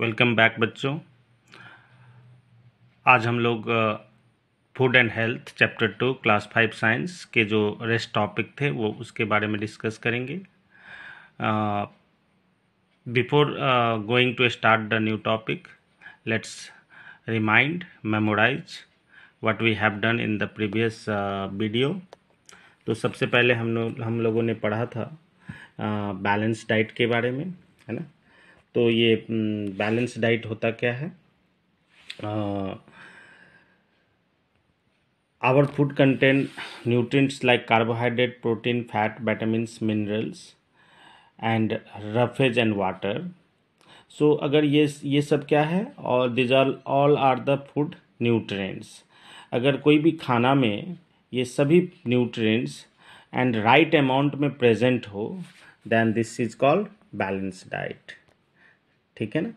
Welcome back बच्चों आज हम लोग food and health chapter two class five science के जो रेस्ट टॉपिक थे वो उसके बारे में डिस्कस करेंगे before going to start the new topic let's remind memorise what we have done in the previous video तो सबसे पहले हम लोग हम लोगों ने पढ़ा था बैलेंस uh, डाइट के बारे में है ना तो ये बैलेंस डाइट होता क्या है our food content nutrients like carbohydrate protein fat vitamins minerals and roughage and water so अगर ये ये सब क्या है और these are all are the food nutrients अगर कोई भी खाना में ये सभी न्यूट्रिएंट्स एंड राइट अमाउंट में प्रेजेंट हो then this is called balance diet ठीक है ना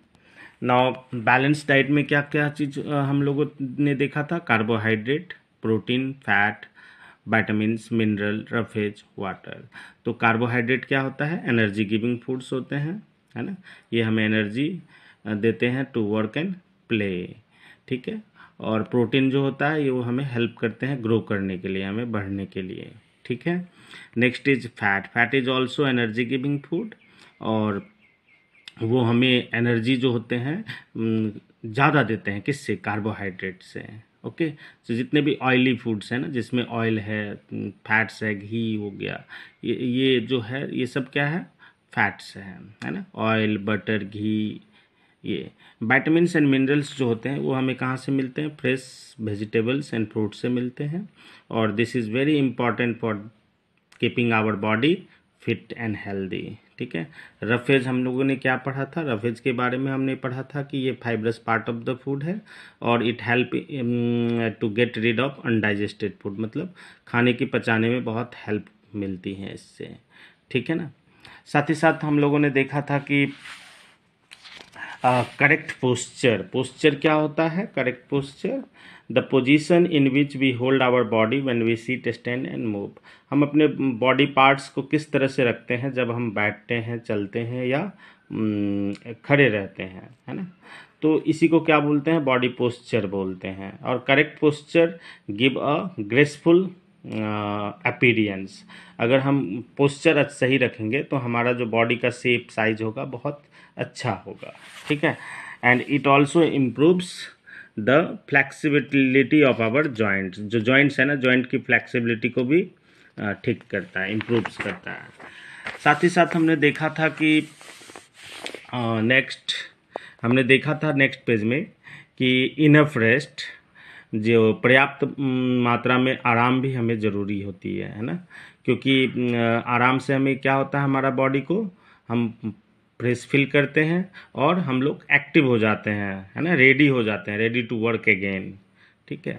नाउ बैलेंस डाइट में क्या क्या चीज़ हम लोगों ने देखा था carbohydrate protein fat vitamin mineral roughage water तो कार्बोहाइड्रेट क्या होता है एनर्जी गिविंग फूड्स होते हैं है ना ये हमें एनर्जी देते हैं टू वर्क एंड प्ले ठीक है और प्रोटीन जो होता है ये वो हमें हेल्प करते हैं ग्रो करने के लिए हमें बढ़ने के लिए ठीक है next is fat fat is also energy giving food और वो हमें एनर्जी जो होते हैं ज़्यादा देते हैं किससे कार्बोहाइड्रेट से ओके तो जितने भी ऑयली फूड्स हैं ना जिसमें ऑयल है फैट्स है घी हो गया ये ये जो है ये सब क्या है फैट्स है है ना ऑयल बटर घी ये वाइटमिनस एंड मिनरल्स जो होते हैं वो हमें कहाँ से मिलते हैं फ्रेश वेजिटेबल्स एंड फ्रूट से मिलते हैं और this is very important for keeping our body fit and healthy ठीक है रफेज हम लोगों ने क्या पढ़ा था रफेज के बारे में हमने पढ़ा था कि ये fibrous part of the food है और it help to get rid of undigested food मतलब खाने की पचाने में बहुत हेल्प मिलती है इससे ठीक है ना साथ ही साथ हम लोगों ने देखा था कि करेक्ट पोस्चर पोस्चर क्या होता है correct posture the position in which we hold our body when we seat stand and move हम अपने बॉडी पार्ट्स को किस तरह से रखते हैं जब हम बैठते हैं चलते हैं या खड़े रहते हैं है ना तो इसी को क्या बोलते हैं बॉडी पोस्चर बोलते हैं और correct posture give a graceful appearance अगर हम पोस्चर सही रखेंगे तो हमारा जो बॉडी का शेप साइज होगा बहुत अच्छा होगा ठीक है and it also improves the flexibility of our joints जो जॉइंट्स है ना जॉइंट की फ्लैक्सीबिलिटी को भी ठीक करता है इम्प्रूव्स करता है साथ ही साथ हमने देखा था कि नेक्स्ट हमने देखा था नेक्स्ट पेज में कि इनफ रेस्ट जो पर्याप्त मात्रा में आराम भी हमें ज़रूरी होती है है ना क्योंकि आराम से हमें क्या होता है हमारा बॉडी को हम फ्रेश फील करते हैं और हम लोग एक्टिव हो जाते हैं है ना रेडी हो जाते हैं रेडी टू वर्क अगेन ठीक है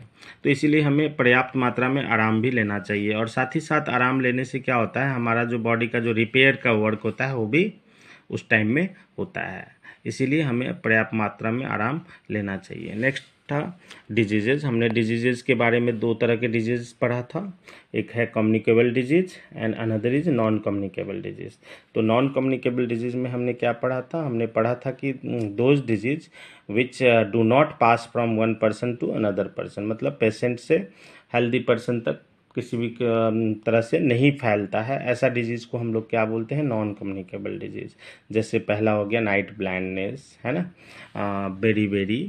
तो इसीलिए हमें पर्याप्त मात्रा में आराम भी लेना चाहिए और साथ ही साथ आराम लेने से क्या होता है हमारा जो बॉडी का जो रिपेयर का वर्क होता है वो भी उस टाइम में होता है इसीलिए हमें पर्याप्त मात्रा में आराम लेना चाहिए नेक्स्ट था डिजीजेज हमने डिजीजेज के बारे में दो तरह के डिजीज पढ़ा था एक है communicable disease and another is non communicable disease तो नॉन कम्युनिकेबल डिजीज में हमने क्या पढ़ा था हमने पढ़ा था कि those disease which do not pass from one person to another person मतलब पेशेंट से हेल्दी पर्सन तक किसी भी तरह से नहीं फैलता है ऐसा डिजीज़ को हम लोग क्या बोलते हैं नॉन कम्युनिकेबल डिजीज़ जैसे पहला हो गया नाइट ब्लाइंडनेस है ना beriberi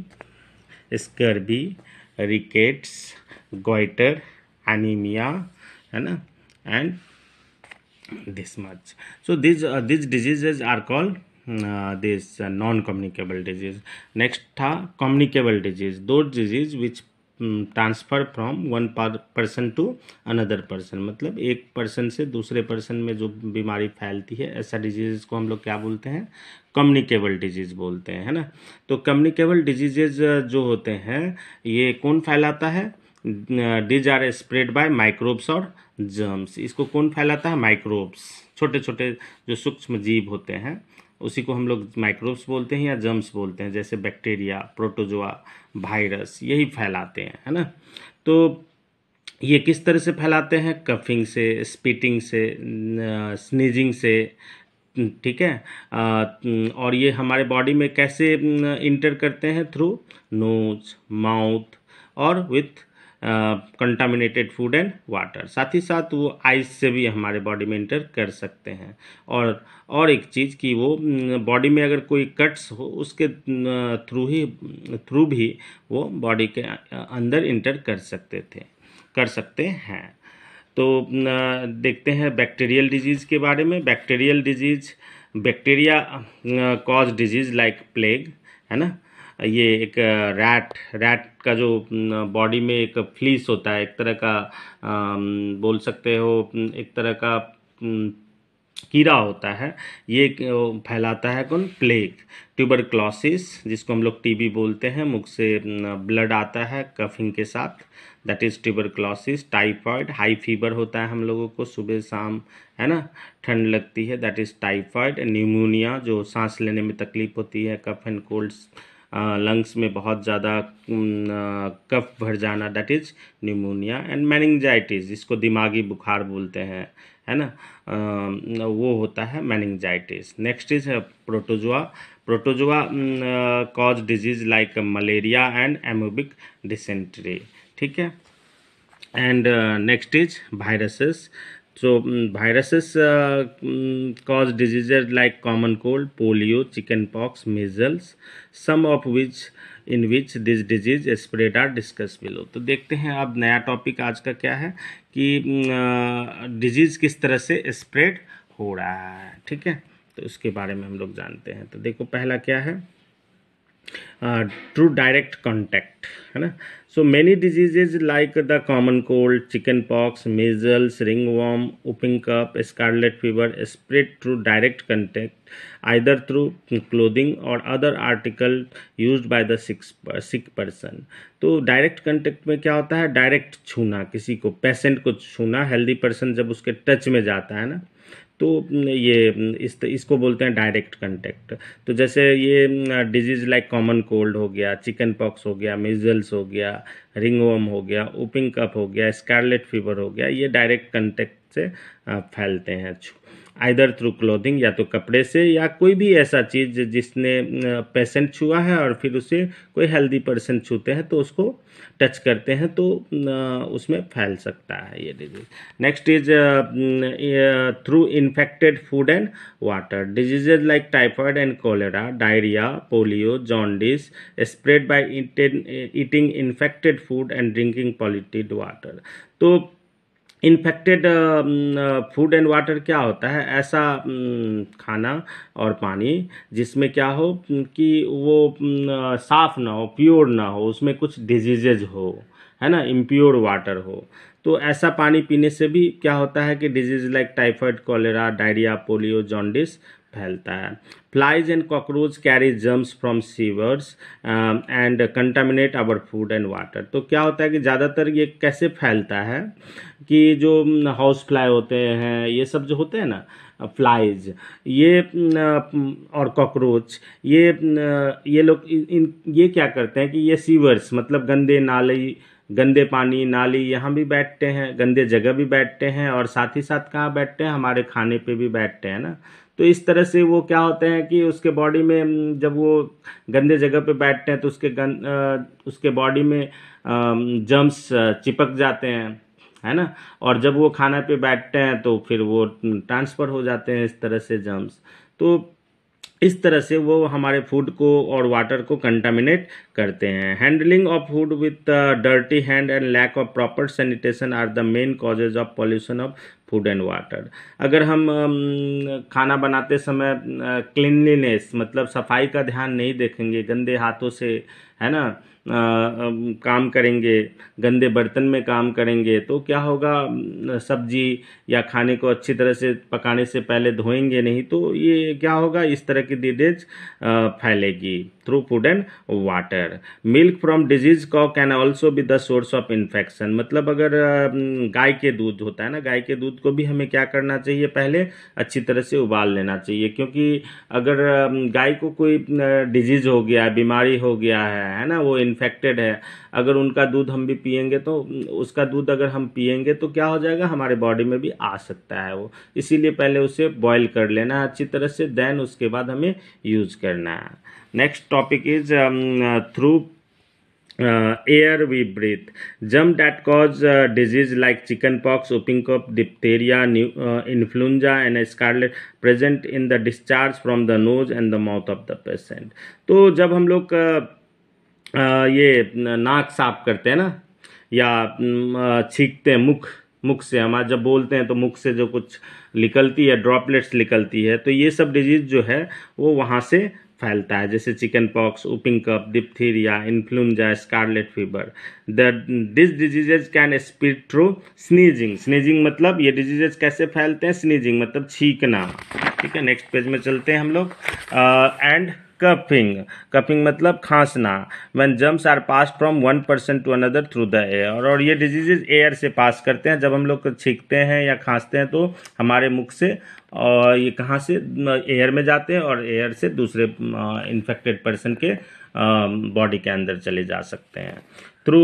Scurvy, rickets, goiter, anemia and, and this much so these uh, these diseases are called uh, this uh, non communicable disease next uh, communicable disease those disease which transfer from one person to another person मतलब एक person से दूसरे person में जो बीमारी फैलती है ऐसा डिजीज़ को हम लोग क्या बोलते हैं कम्युनिकेबल डिजीज़ बोलते हैं है ना तो कम्युनिकेबल डिजीजेज जो होते हैं ये कौन फैलाता है these are spread by microbes और जर्म्स इसको कौन फैलाता है माइक्रोब्स छोटे छोटे जो सूक्ष्म जीव होते हैं उसी को हम लोग माइक्रोब्स बोलते हैं या जम्स बोलते हैं जैसे बैक्टीरिया प्रोटोजोआ वायरस यही फैलाते हैं है ना तो ये किस तरह से फैलाते हैं कफिंग से स्पीटिंग से स्नीजिंग से ठीक है और ये हमारे बॉडी में कैसे इंटर करते हैं थ्रू नोज माउथ और with contaminated food and water साथ ही साथ वो आइस से भी हमारे बॉडी में इंटर कर सकते हैं और और एक चीज़ कि वो बॉडी में अगर कोई कट्स हो उसके थ्रू ही थ्रू भी वो बॉडी के अंदर इंटर कर सकते थे कर सकते हैं तो देखते हैं बैक्टीरियल डिजीज़ के बारे में bacterial disease bacteria cause disease like plague है ना ये एक रैट रैट का जो बॉडी में एक फ्लीस होता है एक तरह का बोल सकते हो एक तरह का कीड़ा होता है ये फैलाता है कौन प्लेग ट्यूबर क्लॉसिस जिसको हम लोग टीबी बोलते हैं मुख से ब्लड आता है कफिंग के साथ that is tuberculosis typhoid high fever होता है हम लोगों को सुबह शाम है ना ठंड लगती है दैट इज़ टाइफाइड न्यूमोनिया जो सांस लेने में तकलीफ होती है कफ एंड कोल्ड्स लंग्स में बहुत ज़्यादा कफ भर जाना that is pneumonia and meningitis जिसको दिमागी बुखार बोलते हैं है ना वो होता है meningitis next is protozoa protozoa cause disease like malaria and amoebic dysentery ठीक है and next is viruses so viruses cause diseases like common cold polio chicken pox measles some of which in which this disease spread are discuss below तो देखते हैं अब नया topic आज का क्या है कि डिजीज़ mm, uh, किस तरह से स्प्रेड हो रहा है ठीक है तो उसके बारे में हम लोग जानते हैं तो देखो पहला क्या है ट्रू डायरेक्ट कॉन्टैक्ट है ना so many diseases like the common cold chicken pox measles ringworm whooping cough scarlet fever spread through direct contact either through clothing और other article use by the sick person तो direct contact में क्या होता है direct छूना किसी को patient को छूना हेल्दी पर्सन जब उसके टच में जाता है ना तो ये इस इसको बोलते हैं डायरेक्ट कंटेक्ट तो जैसे ये डिजीज़ लाइक कॉमन कोल्ड हो गया चिकन पॉक्स हो गया मिजल्स हो गया रिंगवम हो गया ओपिंग कप हो गया स्कारलेट फीवर हो गया ये डायरेक्ट कंटेक्ट से फैलते हैं आइदर थ्रू क्लोथिंग या तो कपड़े से या कोई भी ऐसा चीज़ जिसने पेशेंट छुआ है और फिर उसे कोई हेल्दी पर्सन छूते हैं तो उसको टच करते हैं तो उसमें फैल सकता है ये disease next is through infected food and water diseases like typhoid and cholera diarrhoea polio jaundice spread by eating infected food and drinking polluted water तो इन्फेक्टेड फूड एंड वाटर क्या होता है ऐसा um, खाना और पानी जिसमें क्या हो कि वो uh, साफ़ ना हो प्योर ना हो उसमें कुछ डिजीजेज हो है ना इम्प्योर वाटर हो तो ऐसा पानी पीने से भी क्या होता है कि disease like typhoid cholera diarrhoea polio jaundice फैलता है flies and cockroach carry germs from sewers and contaminate our food and water तो क्या होता है कि ज़्यादातर ये कैसे फैलता है कि जो हाउस फ्लाई होते हैं ये सब जो होते हैं ना फ्लाइज ये और कॉकरोच ये ये लोग इन ये क्या करते हैं कि ये सीवर्स मतलब गंदे नाले गंदे पानी नाली यहाँ भी बैठते हैं गंदे जगह भी बैठते हैं और साथ ही साथ कहाँ बैठते हैं हमारे खाने पे भी बैठते हैं ना तो इस तरह से वो क्या होते हैं कि उसके बॉडी में जब वो गंदे जगह पे बैठते हैं तो उसके गन उसके बॉडी में जम्स चिपक जाते हैं है ना और जब वो खाना पे बैठते हैं तो फिर वो ट्रांसफ़र हो जाते हैं इस तरह से जर्म्स तो इस तरह से वो हमारे फूड को और वाटर को कंटामिनेट करते हैं handling of food with dirty hand and lack of proper sanitation are the main causes of pollution of food and water अगर हम खाना बनाते समय क्लिनलीनेस मतलब सफाई का ध्यान नहीं देखेंगे गंदे हाथों से है ना काम करेंगे गंदे बर्तन में काम करेंगे तो क्या होगा सब्जी या खाने को अच्छी तरह से पकाने से पहले धोएंगे नहीं तो ये क्या होगा इस तरह की डिजीज फैलेगी through food and water milk from disease cow can also be the source of infection मतलब अगर गाय के दूध होता है ना गाय के दूध को भी हमें क्या करना चाहिए पहले अच्छी तरह से उबाल लेना चाहिए क्योंकि अगर गाय को कोई डिजीज हो गया बीमारी हो गया है है ना वो इन इन्फेक्टेड है अगर उनका दूध हम भी पियेंगे तो उसका दूध अगर हम पियेंगे तो क्या हो जाएगा हमारे बॉडी में भी आ सकता है वो इसीलिए पहले उसे बॉयल कर लेना है अच्छी तरह से देन उसके बाद हमें यूज करना है next topic is through air we breathe germ that cause disease like chicken pox whooping cough diphtheria influenza and scarlet present in the discharge from the nose and the mouth of the patient तो जब हम लोग uh, ये नाक साफ करते हैं ना या छींकते हैं मुख मुख से हमारा जब बोलते हैं तो मुख से जो कुछ निकलती है ड्रॉपलेट्स निकलती है तो ये सब डिजीज़ जो है वो वहाँ से फैलता है जैसे chicken pox whooping cough diphtheria influenza scarlet fever the this diseases can speed through sneezing sneezing मतलब ये डिजीजेज कैसे फैलते हैं स्नीजिंग मतलब छींकना ठीक है नेक्स्ट पेज में चलते हैं हम लोग एंड uh, कफिंग कफिंग मतलब खांसना when germs are pass from one person to another through the air और ये डिजीजेज एयर से पास करते हैं जब हम लोग छींकते हैं या खांसते हैं तो हमारे मुख से और ये कहाँ से एयर में जाते हैं और एयर से दूसरे इन्फेक्टेड पर्सन के बॉडी के अंदर चले जा सकते हैं through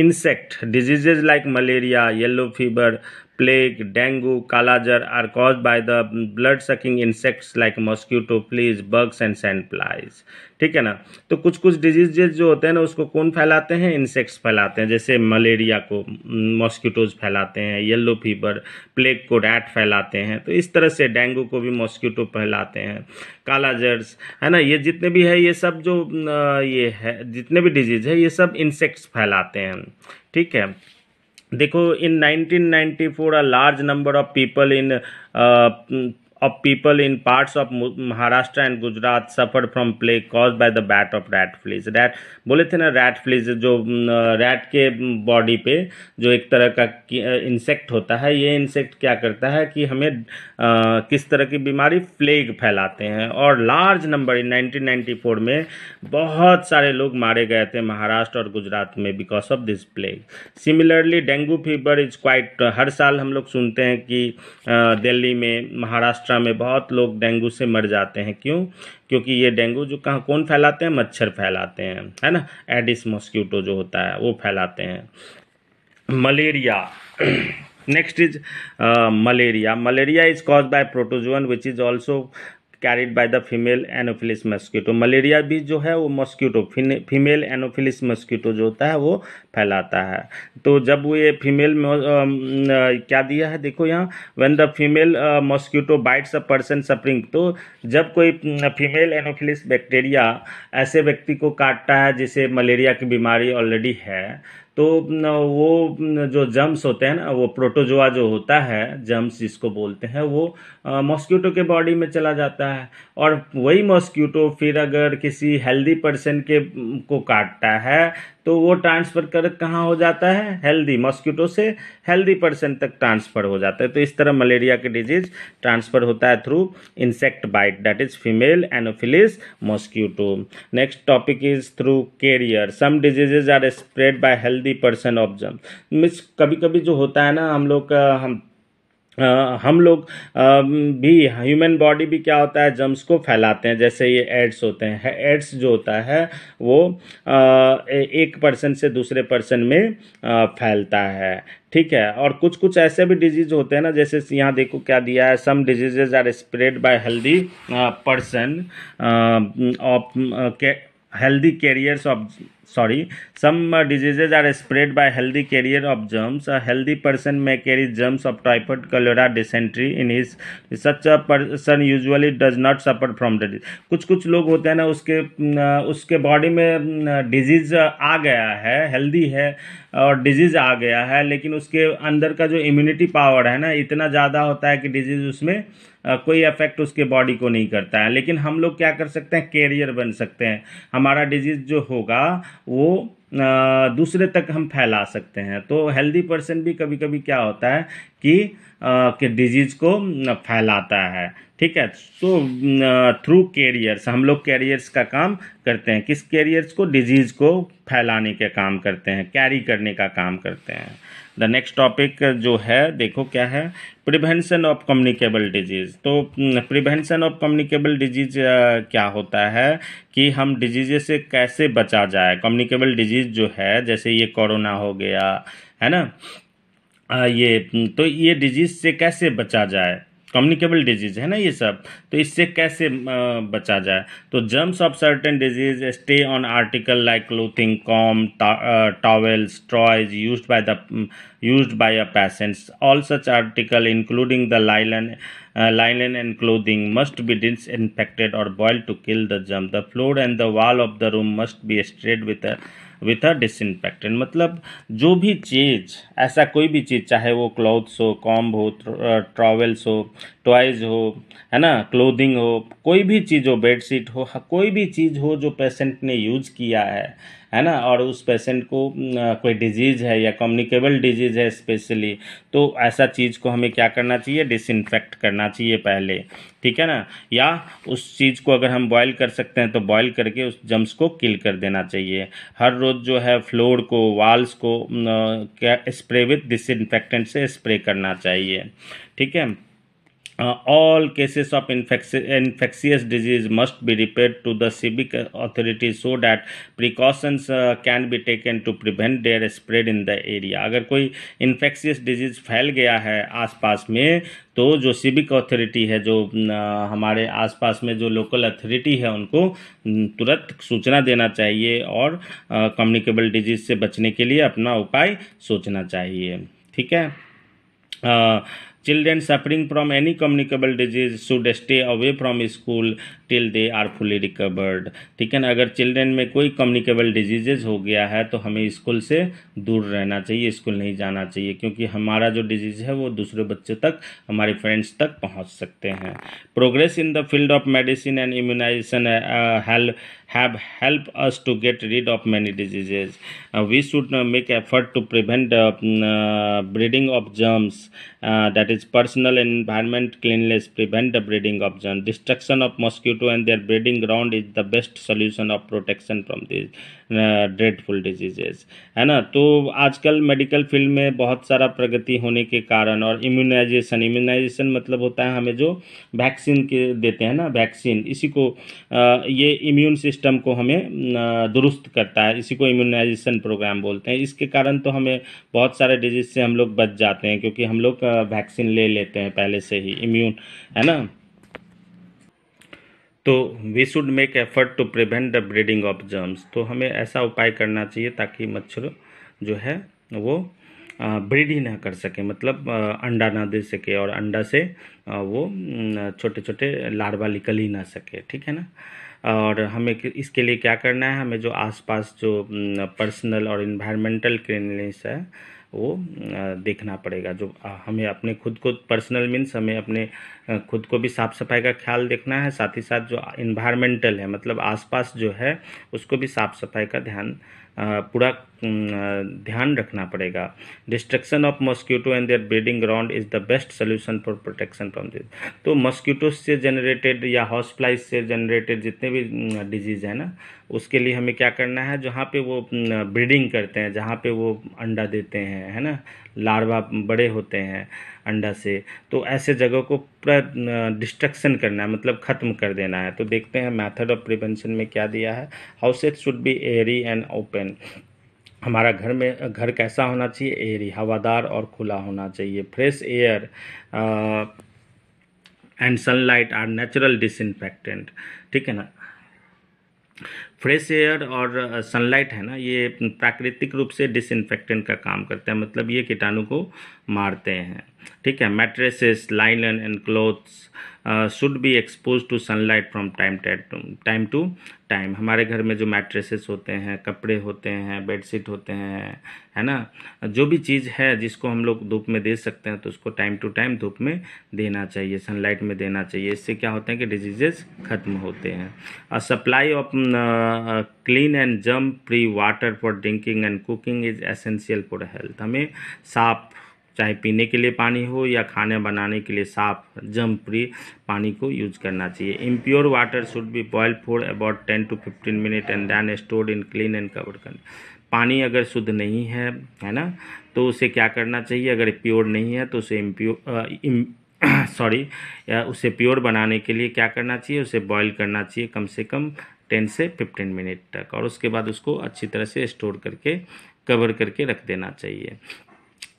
insect diseases like malaria yellow fever plague, dengue, collagen are caused by the blood-sucking insects like mosquito, fleas, bugs and sandflies. ठीक है ना तो कुछ कुछ डिजीजेज जो होते हैं ना उसको कौन फैलाते हैं इंसेक्ट्स फैलाते हैं जैसे मलेरिया को मॉस्किटोज फैलाते हैं येलो फीवर प्लेग को रैट फैलाते हैं तो इस तरह से डेंगू को भी मॉस्किटो फैलाते हैं कालाजर्स है ना ये जितने भी है ये सब जो ये है जितने भी डिजीज है ये सब इंसेक्ट्स फैलाते हैं ठीक है देखो in 1994 a large number of people in of people in parts of Maharashtra and Gujarat suffered from plague caused by the bat of rat fleas. Rat बोले थे ना rat fleas जो rat के body पे जो एक तरह का insect होता है ये insect क्या करता है कि हमें आ, किस तरह की बीमारी plague फैलाते हैं और large number in 1994 में बहुत सारे लोग मारे गए थे महाराष्ट्र और गुजरात में because of this plague. Similarly, dengue fever is quite हर साल हम लोग सुनते हैं कि दिल्ली में महाराष्ट्र महाराष्ट्र में बहुत लोग डेंगू से मर जाते हैं क्यों क्योंकि ये डेंगू जो कहाँ कौन फैलाते हैं मच्छर फैलाते हैं है ना एडिस मॉस्क्यूटो जो होता है वो फैलाते हैं malaria next is uh, malaria malaria is cause by by which is also carried by the female Anopheles mosquito malaria भी जो है वो मस्कीटो फीमेल एनोफिलिस मस्कीटो जो होता है वो फैलाता है तो जब वो ये फीमेल क्या दिया है देखो यहाँ when the female mosquito bites a person suffering तो जब कोई फीमेल एनोफिलिस बैक्टीरिया ऐसे व्यक्ति को काटता है जिसे मलेरिया की बीमारी ऑलरेडी है तो वो जो जम्स होते हैं ना वो प्रोटोजोआ जो होता है जम्स जिसको बोलते हैं वो मॉस्क्यूटो के बॉडी में चला जाता है और वही मॉस्क्यूटो फिर अगर किसी हेल्दी पर्सन के को काटता है तो वो ट्रांसफ़र कर कहाँ हो जाता है हेल्दी मॉस्किटो से हेल्दी पर्सन तक ट्रांसफ़र हो जाता है तो इस तरह मलेरिया के डिजीज़ ट्रांसफ़र होता है through insect bite that is female Anopheles mosquito next topic is through carrier some diseases are spread by healthy person of germ means कभी कभी जो होता है ना हम लोग का हम हम लोग भी ह्यूमन बॉडी भी क्या होता है जम्स को फैलाते हैं जैसे ये एड्स होते हैं एड्स जो होता है वो एक पर्सन से दूसरे पर्सन में फैलता है ठीक है और कुछ कुछ ऐसे भी डिजीज होते हैं ना जैसे यहाँ देखो क्या दिया है some diseases are spread by healthy person of healthy carriers of sorry some diseases are spread by healthy carrier of germs a healthy person may carry germs of typhoid cholera dysentery in his such a person usually does not suffer from the डिज कुछ कुछ लोग होते हैं ना उसके उसके body में डिजीज uh, आ गया है हेल्दी है और डिजीज आ गया है लेकिन उसके अंदर का जो इम्यूनिटी पावर है ना इतना ज़्यादा होता है कि डिजीज उसमें कोई इफेक्ट उसके बॉडी को नहीं करता है लेकिन हम लोग क्या कर सकते हैं कैरियर बन सकते हैं हमारा डिजीज़ जो होगा वो दूसरे तक हम फैला सकते हैं तो हेल्दी पर्सन भी कभी कभी क्या होता है कि डिजीज़ को फैलाता है ठीक है तो थ्रू कैरियर्स हम लोग कैरियर्स का काम करते हैं किस कैरियर्स को डिजीज़ को फैलाने के काम करते हैं कैरी करने का काम करते हैं द नेक्स्ट टॉपिक जो है देखो क्या है प्रिवेंशन ऑफ कम्युनिकेबल डिजीज़ तो प्रिवेंशन ऑफ कम्युनिकेबल डिजीज़ क्या होता है कि हम डिजीज़ से कैसे बचा जाए कम्युनिकेबल डिजीज़ जो है जैसे ये कोरोना हो गया है ना ये तो ये डिजीज़ से कैसे बचा जाए कम्युनिकेबल डिजीज है ना ये सब तो इससे कैसे बचा जाए तो germs of certain disease stay on article like clothing comb towel स्ट्रॉयज use by the use by a patients all such article including the linen linen and clothing must be infected और boil to kill the germs the floor and the wall of the room must be treated with with a डिस मतलब जो भी चीज़ ऐसा कोई भी चीज़ चाहे वो क्लॉथ्स हो कॉम्ब हो ट्रॉवेल्स हो टॉयज हो है ना क्लोदिंग हो कोई भी चीज़ हो बेडशीट हो कोई भी चीज़ हो जो पेशेंट ने यूज किया है है ना और उस पेशेंट को कोई डिजीज़ है या कम्युनिकेबल डिजीज़ है स्पेशली तो ऐसा चीज़ को हमें क्या करना चाहिए डिसइनफेक्ट करना चाहिए पहले ठीक है ना या उस चीज़ को अगर हम बॉयल कर सकते हैं तो बॉयल करके उस जम्स को किल कर देना चाहिए हर रोज़ जो है फ्लोर को वाल्स को क्या स्प्रे विथ डिसइनफेक्टेंट से स्प्रे करना चाहिए ठीक है all cases of infectious disease must be repair to the civic authorities so that precautions can be taken to prevent their spread in the area अगर कोई इन्फेक्शियस डिजीज फैल गया है आसपास में तो जो सिविक अथॉरिटी है जो हमारे आसपास में जो लोकल अथॉरिटी है उनको तुरंत सूचना देना चाहिए और कम्युनिकेबल डिजीज से बचने के लिए अपना उपाय सोचना चाहिए ठीक है children suffering from any communicable disease should stay away from school till they are fully recovered ठीक है ना अगर चिल्ड्रेन में कोई कम्युनिकेबल डिजीजेज हो गया है तो हमें स्कूल से दूर रहना चाहिए स्कूल नहीं जाना चाहिए क्योंकि हमारा जो डिजीज़ है वो दूसरे बच्चों तक हमारे फ्रेंड्स तक पहुँच सकते हैं progress in the field of medicine and immunization help have helped us to get rid of many diseases. Uh, we should uh, make effort to prevent uh, breeding of germs, uh, that is personal environment cleanliness, prevent the breeding of germs. Destruction of mosquito and their breeding ground is the best solution of protection from these dreadful diseases है ना तो आजकल medical field में बहुत सारा प्रगति होने के कारण और इम्यूनाइजेशन इम्यूनाइजेशन मतलब होता है हमें जो वैक्सीन के देते हैं ना वैक्सीन इसी को आ, ये इम्यून सिस्टम सिस्टम को हमें दुरुस्त करता है इसी को इम्यूनाइजेशन प्रोग्राम बोलते हैं इसके कारण तो हमें बहुत सारे डिजीज़ से हम लोग बच जाते हैं क्योंकि हम लोग वैक्सीन ले लेते हैं पहले से ही इम्यून है ना तो we should make effort to prevent the breeding of germs तो हमें ऐसा उपाय करना चाहिए ताकि मच्छर जो है वो ब्रीड ही ना कर सके मतलब अंडा ना दे सके और अंडा से वो छोटे छोटे लार्वा निकल ही ना सके ठीक है ना और हमें इसके लिए क्या करना है हमें जो आसपास जो पर्सनल और इन्वायरमेंटल क्लिनलीस है वो देखना पड़ेगा जो हमें अपने खुद को पर्सनल मीन्स हमें अपने खुद को भी साफ़ सफाई का ख्याल देखना है साथ ही साथ जो इन्वायरमेंटल है मतलब आसपास जो है उसको भी साफ़ सफाई का ध्यान पूरा ध्यान रखना पड़ेगा destruction of mosquito and their breeding ground is the best solution for protection from this तो मॉस्क्यूटो से जनरेटेड या हॉर्स से जनरेटेड जितने भी डिजीज़ है ना उसके लिए हमें क्या करना है जहाँ पे वो ब्रीडिंग करते हैं जहाँ पे वो अंडा देते हैं है ना लार्वा बड़े होते हैं अंडा से तो ऐसे जगह को पूरा डिस्ट्रक्शन करना है मतलब ख़त्म कर देना है तो देखते हैं मैथड ऑफ प्रिवेंशन में क्या दिया है houses should be airy and open हमारा घर में घर कैसा होना चाहिए एयरी हवादार और खुला होना चाहिए fresh air and sunlight are natural disinfectant ठीक है ना फ्रेश एयर और सनलाइट है ना ये प्राकृतिक रूप से डिसइनफेक्टेंट का काम करते हैं मतलब ये कीटाणु को मारते हैं ठीक है mattresses linen and clothes should be expose to sunlight from time time to time हमारे घर में जो मैट्रेसेस होते हैं कपड़े होते हैं बेडशीट होते हैं है ना जो भी चीज़ है जिसको हम लोग धूप में दे सकते हैं तो उसको टाइम टू टाइम धूप में देना चाहिए सनलाइट में देना चाहिए इससे क्या होते हैं कि डिजीजेस खत्म होते हैं और supply of clean and germ free water for drinking and cooking is essential for health हमें साफ चाहे पीने के लिए पानी हो या खाने बनाने के लिए साफ जम फ्री पानी को यूज करना चाहिए impure water should be boil for about ten to fifteen minute and then stored in clean and cover कर पानी अगर शुद्ध नहीं है है ना तो उसे क्या करना चाहिए अगर प्योर नहीं है तो उसे इम्प्योर सॉरी उसे प्योर बनाने के लिए क्या करना चाहिए उसे बॉयल करना चाहिए कम से कम टेन से फिफ्टीन मिनट तक और उसके बाद उसको अच्छी तरह से स्टोर करके कवर करके रख देना चाहिए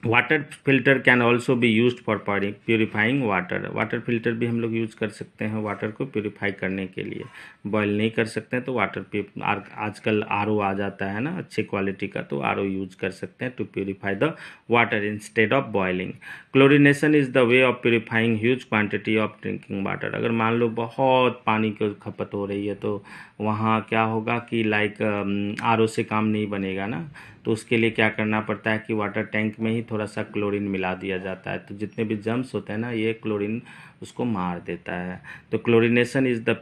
वाटर फिल्टर कैन ऑल्सो भी use for purifying water water filter भी हम लोग यूज़ कर सकते हैं वाटर को प्योरीफाई करने के लिए बॉयल नहीं कर सकते हैं तो वाटर आजकल आर आ जाता है ना अच्छे क्वालिटी का तो आर यूज कर सकते हैं to purify the water instead of boiling chlorination is the way of purifying huge quantity of drinking water अगर मान लो बहुत पानी की खपत हो रही है तो वहाँ क्या होगा कि लाइक आर से काम नहीं बनेगा ना तो उसके लिए क्या करना पड़ता है कि वाटर टैंक में ही थोड़ा सा क्लोरीन मिला दिया जाता है तो जितने भी जम्स होते हैं ना ये क्लोरीन उसको मार देता है तो chlorination is the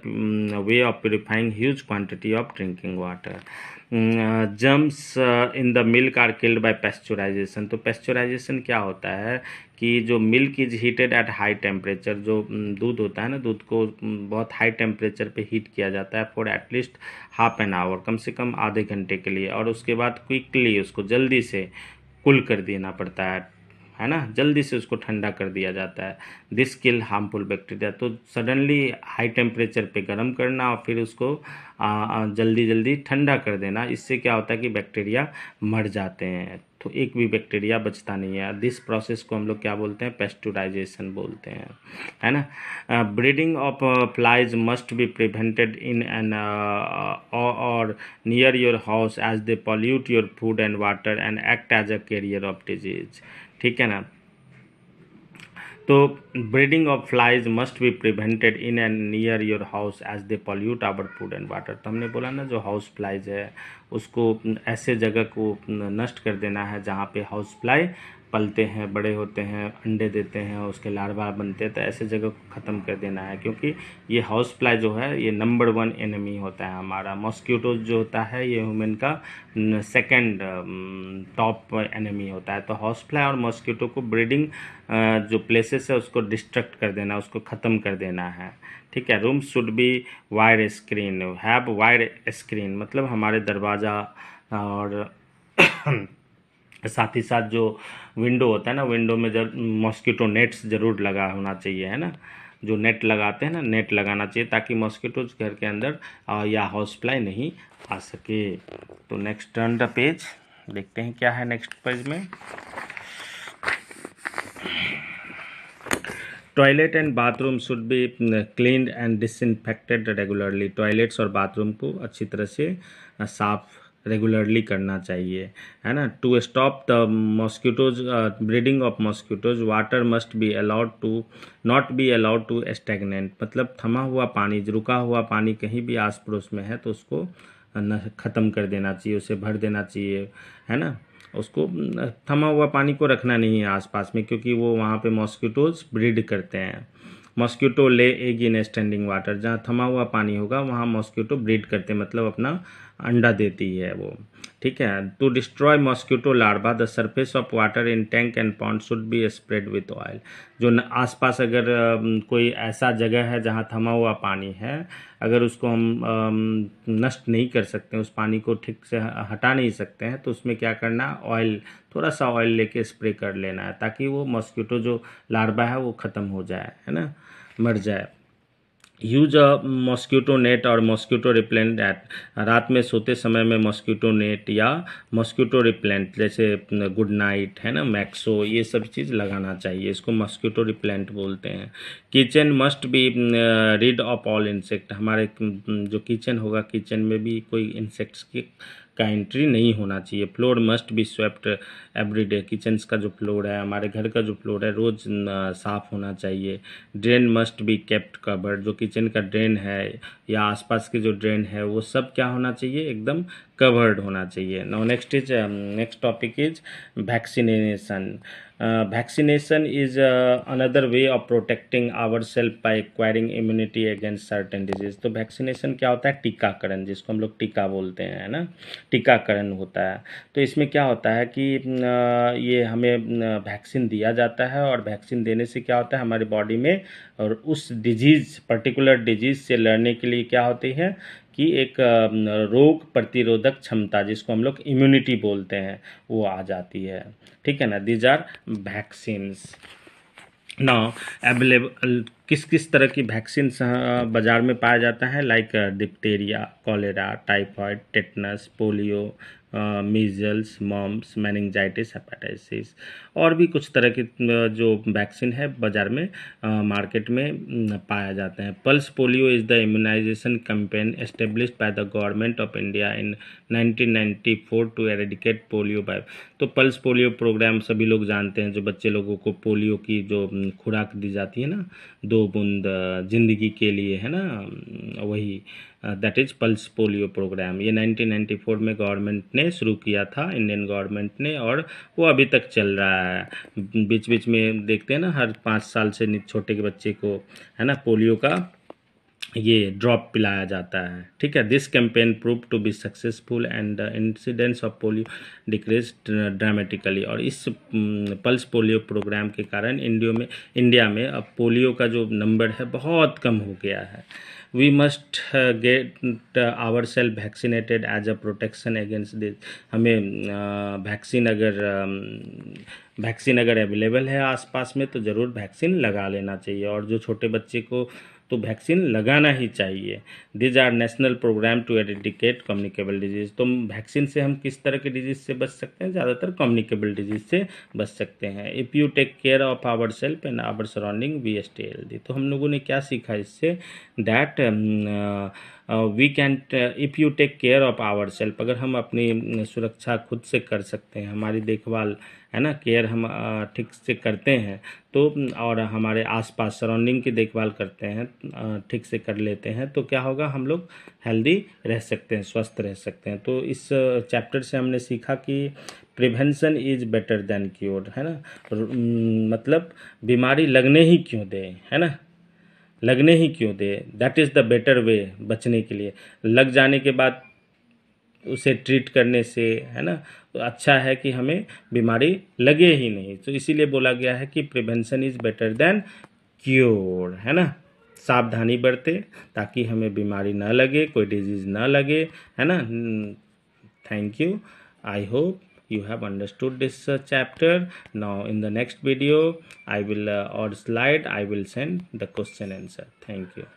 way of purifying huge quantity of drinking water hmm, germs in the milk are killed by pasteurization तो पेस्चुराइजेशन क्या होता है कि जो milk is heated at high temperature जो हम्म, दूध होता है ना दूध को हम्म, बहुत हाई टेम्परेचर पे हीट किया जाता है for at least half an hour कम से कम आधे घंटे के लिए और उसके बाद क्विकली उसको जल्दी से कुल कर देना पड़ता है है ना जल्दी से उसको ठंडा कर दिया जाता है दिस किल हार्मफुल बैक्टीरिया तो सडनली हाई टेम्परेचर पे गर्म करना और फिर उसको आ, जल्दी जल्दी ठंडा कर देना इससे क्या होता है कि बैक्टीरिया मर जाते हैं तो एक भी बैक्टीरिया बचता नहीं है दिस प्रोसेस को हम लोग क्या बोलते हैं पेस्टुराइजेशन बोलते हैं है ना breeding of flies must be prevented in an और near your house as they pollute your food and water and act as a carrier of disease ठीक है ना तो breeding of flies must be prevented in and near your house as they pollute our food and water तो हमने बोला ना जो house flies है उसको ऐसे जगह को नष्ट कर देना है जहाँ पे हाउस फ्लाई पलते हैं बड़े होते हैं अंडे देते हैं उसके लार्वा बनते हैं तो ऐसे जगह को ख़त्म कर देना है क्योंकि ये हाउस फ्लाई जो है ये नंबर वन एनिमी होता है हमारा मॉस्किटो जो होता है ये ह्यूमन का सेकंड टॉप एनिमी होता है तो हाउस फ्लाई और मॉस्किटो को ब्रीडिंग जो प्लेसेस है उसको डिस्ट्रक्ट कर देना उसको ख़त्म कर देना है ठीक है room should be wire screen have wire screen मतलब हमारे दरवाज़ा और साथ ही साथ जो विंडो होता है ना विंडो में जब मॉस्किटो नेट्स ज़रूर लगा होना चाहिए है ना जो नेट लगाते हैं ना नेट लगाना चाहिए ताकि मॉस्किटोज घर के अंदर या हाउस फ्लाई नहीं आ सके तो नेक्स्ट टर्न द पेज देखते हैं क्या है नेक्स्ट पेज में toilet and bathroom should be clean and disinfected regularly toilets और बाथरूम को अच्छी तरह से साफ़ रेगुलरली करना चाहिए है ना to stop the mosquitoes breeding of mosquitoes water must be allowed to not be allowed to stagnant मतलब थमा हुआ पानी रुका हुआ पानी कहीं भी आस पड़ोस में है तो उसको uh, ख़त्म कर देना चाहिए उसे भर देना चाहिए है ना उसको uh, थमा हुआ पानी को रखना नहीं है आसपास में क्योंकि वो वहाँ पे मॉस्किटोज ब्रीड करते हैं मॉस्क्यूटो ले एग इन स्टैंडिंग वाटर जहाँ थमा हुआ पानी होगा वहाँ मॉस्क्यूटो ब्रीड करते मतलब अपना अंडा देती है वो ठीक है to destroy mosquito larva the surface of water in tank and pond should be spread with oil जो आसपास अगर कोई ऐसा जगह है जहाँ थमा हुआ पानी है अगर उसको हम नष्ट नहीं कर सकते उस पानी को ठीक से हटा नहीं सकते हैं तो उसमें क्या करना ऑयल थोड़ा सा ऑयल लेके स्प्रे कर लेना है ताकि वो मॉस्क्यूटो जो लार्वा है वो ख़त्म हो जाए है ना मर जाए यूज मॉस्क्यूटो नेट और मॉस्क्यूटो रिप्लेंट एट रात में सोते समय में मॉस्क्यूटो नेट या मॉस्क्यूटो रिप्लेंट जैसे गुड नाइट है ना मैक्सो ये सब चीज़ लगाना चाहिए इसको मॉस्क्यूटो रिप्लेंट बोलते हैं kitchen must be rid of all insect हमारे जो किचन होगा किचन में भी कोई इंसेक्ट्स की का एंट्री नहीं होना चाहिए floor must be swept day kitchens का जो फ्लोर है हमारे घर का जो फ्लोर है रोज़ साफ़ होना चाहिए drain must be kept covered जो किचन का ड्रेन है या आसपास की जो ड्रेन है वो सब क्या होना चाहिए एकदम कवर्ड होना चाहिए now next is next topic is vaccination Uh, vaccination is uh, another way of protecting ourselves by acquiring immunity against certain तो वैक्सीनेशन क्या होता है टीकाकरण जिसको हम लोग टीका बोलते हैं है ना टीकाकरण होता है तो इसमें क्या होता है कि uh, ये हमें वैक्सीन uh, दिया जाता है और वैक्सीन देने से क्या होता है हमारी बॉडी में और उस डिजीज़ पर्टिकुलर डिजीज़ से लड़ने के लिए क्या होती है की एक रोग प्रतिरोधक क्षमता जिसको हम लोग इम्यूनिटी बोलते हैं वो आ जाती है ठीक है ना दीज आर वैक्सीन्स ना अवेलेबल किस किस तरह की वैक्सीन बाज़ार में पाया जाता है like diphtheria cholera typhoid tetanus polio measles mumps meningitis hepatitis और भी कुछ तरह के जो वैक्सीन है बाज़ार में मार्केट में पाया जाता है pulse polio is the immunization campaign establish by the government of India in 1994 to eradicate polio by तो पल्स पोलियो प्रोग्राम सभी लोग जानते हैं जो बच्चे लोगों को पोलियो की जो खुराक दी जाती है ना दो बूंद जिंदगी के लिए है ना वही that is pulse polio program ये 1994 में गवर्नमेंट ने शुरू किया था इंडियन गवर्नमेंट ने और वो अभी तक चल रहा है बीच बीच में देखते हैं ना हर पाँच साल से छोटे के बच्चे को है ना पोलियो का ये ड्रॉप पिलाया जाता है ठीक है this campaign prove to be successful and incidence of polio decrease dramatically और इस पल्स पोलियो प्रोग्राम के कारण इंडियो में इंडिया में अब पोलियो का जो नंबर है बहुत कम हो गया है we must get our self vaccinated as a protection against this हमें वैक्सीन uh, अगर वैक्सीन um, uh, अगर अवेलेबल है आसपास में तो ज़रूर वैक्सीन लगा लेना चाहिए और जो छोटे बच्चे को uh, तो वैक्सीन लगाना ही चाहिए these are national program to eradicate communicable disease तो वैक्सीन से हम किस तरह के डिजीज़ से बच सकते हैं ज़्यादातर कम्युनिकेबल डिजीज़ से बच सकते हैं if you take care of our self and our surrounding we एस टी एल डी तो हम लोगों ने क्या सीखा इससे that we can if you take care of our self अगर हम अपनी सुरक्षा खुद से कर सकते हैं हमारी देखभाल है ना केयर हम ठीक से करते हैं तो और हमारे आसपास सराउंडिंग की देखभाल करते हैं ठीक से कर लेते हैं तो क्या होगा हम लोग हेल्दी रह सकते हैं स्वस्थ रह सकते हैं तो इस चैप्टर से हमने सीखा कि prevention is better than cure है ना मतलब बीमारी लगने ही क्यों दें है ना लगने ही क्यों दे that is the better way बचने के लिए लग जाने के बाद उसे ट्रीट करने से है ना तो अच्छा है कि हमें बीमारी लगे ही नहीं तो इसीलिए बोला गया है कि prevention is better than cure है ना सावधानी बरते ताकि हमें बीमारी ना लगे कोई डिजीज़ ना लगे है ना thank you I hope you have understood this uh, chapter now in the next video i will uh, or slide i will send the question answer thank you